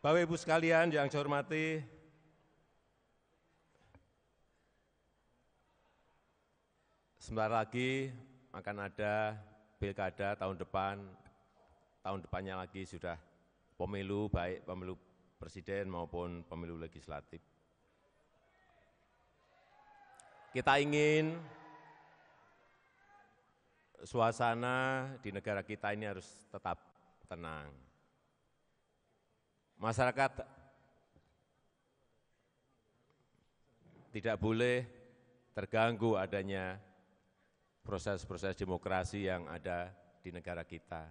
Bapak Ibu sekalian yang saya hormati, sebentar lagi akan ada pilkada tahun depan, tahun depannya lagi sudah pemilu, baik pemilu presiden maupun pemilu legislatif. Kita ingin suasana di negara kita ini harus tetap tenang masyarakat tidak boleh terganggu adanya proses-proses demokrasi yang ada di negara kita.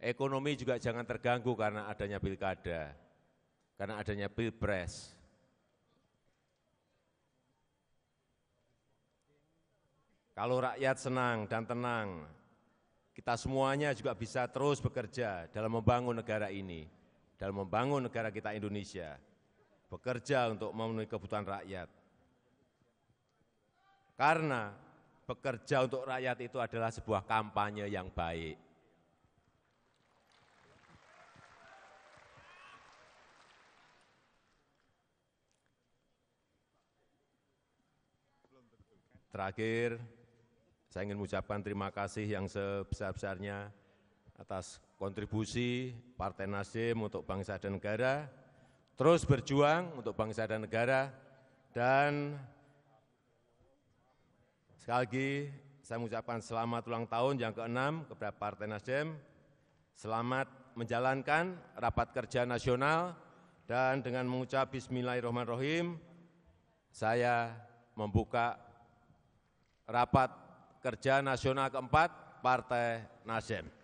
Ekonomi juga jangan terganggu karena adanya pilkada, karena adanya pilpres. Kalau rakyat senang dan tenang, kita semuanya juga bisa terus bekerja dalam membangun negara ini dalam membangun negara kita Indonesia, bekerja untuk memenuhi kebutuhan rakyat. Karena bekerja untuk rakyat itu adalah sebuah kampanye yang baik. Terakhir, saya ingin mengucapkan terima kasih yang sebesar-besarnya atas kontribusi Partai Nasdem untuk bangsa dan negara, terus berjuang untuk bangsa dan negara, dan sekali lagi saya mengucapkan selamat ulang tahun yang ke-6 kepada Partai Nasdem, selamat menjalankan rapat kerja nasional, dan dengan mengucap bismillahirrahmanirrahim, saya membuka rapat kerja nasional keempat Partai Nasdem.